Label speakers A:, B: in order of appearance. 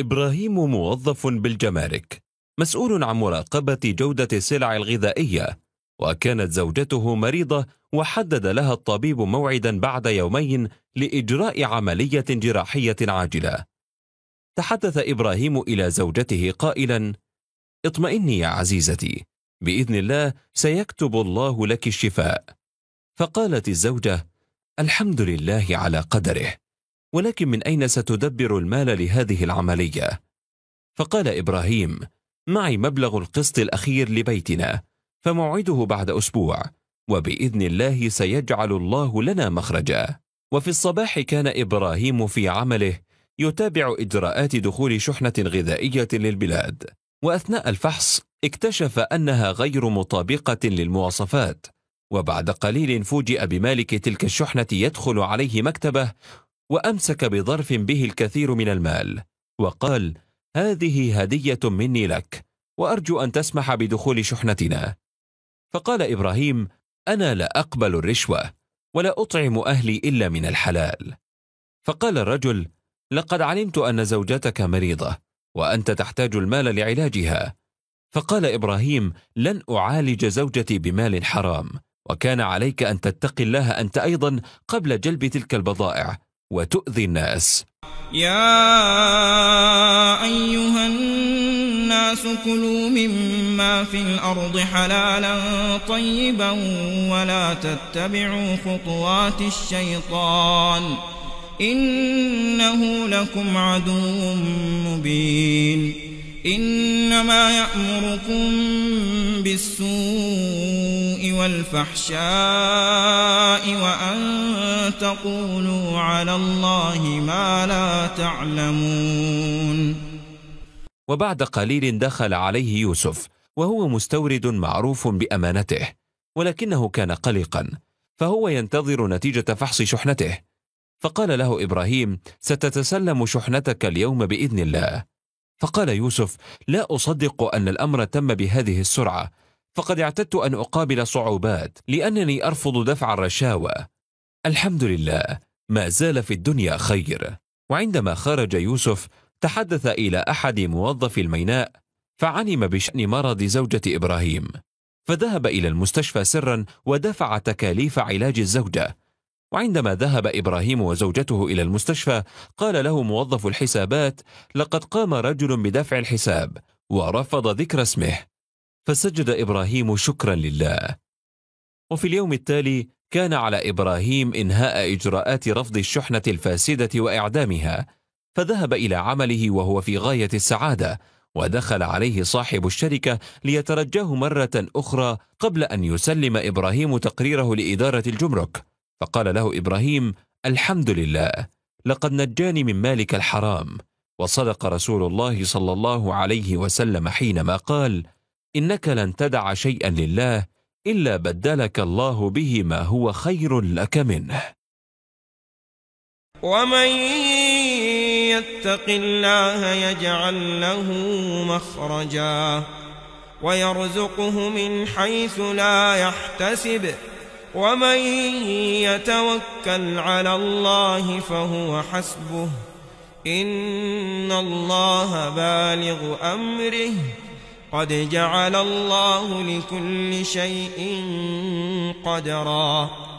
A: إبراهيم موظف بالجمارك مسؤول عن مراقبة جودة السلع الغذائية وكانت زوجته مريضة وحدد لها الطبيب موعدا بعد يومين لإجراء عملية جراحية عاجلة تحدث إبراهيم إلى زوجته قائلا اطمئني يا عزيزتي بإذن الله سيكتب الله لك الشفاء فقالت الزوجة الحمد لله على قدره ولكن من أين ستدبر المال لهذه العملية؟ فقال إبراهيم معي مبلغ القسط الأخير لبيتنا فموعده بعد أسبوع وبإذن الله سيجعل الله لنا مخرجا وفي الصباح كان إبراهيم في عمله يتابع إجراءات دخول شحنة غذائية للبلاد وأثناء الفحص اكتشف أنها غير مطابقة للمواصفات وبعد قليل فوجئ بمالك تلك الشحنة يدخل عليه مكتبه وأمسك بظرف به الكثير من المال وقال هذه هدية مني لك وأرجو أن تسمح بدخول شحنتنا فقال إبراهيم أنا لا أقبل الرشوة ولا أطعم أهلي إلا من الحلال فقال الرجل لقد علمت أن زوجتك مريضة وأنت تحتاج المال لعلاجها فقال إبراهيم لن أعالج زوجتي بمال حرام وكان عليك أن تتقي الله أنت أيضا قبل جلب تلك البضائع وتؤذي الناس
B: يا أيها الناس كلوا مما في الأرض حلالا طيبا ولا تتبعوا خطوات الشيطان إنه لكم عدو مبين إنما يأمركم بالسوء والفحشاء وأن تقولوا على الله ما لا تعلمون
A: وبعد قليل دخل عليه يوسف وهو مستورد معروف بأمانته ولكنه كان قلقا فهو ينتظر نتيجة فحص شحنته فقال له إبراهيم ستتسلم شحنتك اليوم بإذن الله فقال يوسف لا أصدق أن الأمر تم بهذه السرعة فقد اعتدت أن أقابل صعوبات لأنني أرفض دفع الرشاوى الحمد لله ما زال في الدنيا خير وعندما خرج يوسف تحدث إلى أحد موظفي الميناء فعلم بشأن مرض زوجة إبراهيم فذهب إلى المستشفى سرا ودفع تكاليف علاج الزوجة وعندما ذهب إبراهيم وزوجته إلى المستشفى قال له موظف الحسابات لقد قام رجل بدفع الحساب ورفض ذكر اسمه فسجد إبراهيم شكرا لله وفي اليوم التالي كان على إبراهيم إنهاء إجراءات رفض الشحنة الفاسدة وإعدامها فذهب إلى عمله وهو في غاية السعادة ودخل عليه صاحب الشركة ليترجاه مرة أخرى قبل أن يسلم إبراهيم تقريره لإدارة الجمرك فقال له إبراهيم الحمد لله لقد نجاني من مالك الحرام وصدق رسول الله صلى الله عليه وسلم حينما قال إنك لن تدع شيئا لله إلا بدلك الله به ما هو خير لك منه
C: ومن يتق الله يجعل له مخرجا ويرزقه من حيث لا يحتسب ومن يتوكل على الله فهو حسبه إن الله بالغ أمره قد جعل الله لكل شيء قدرا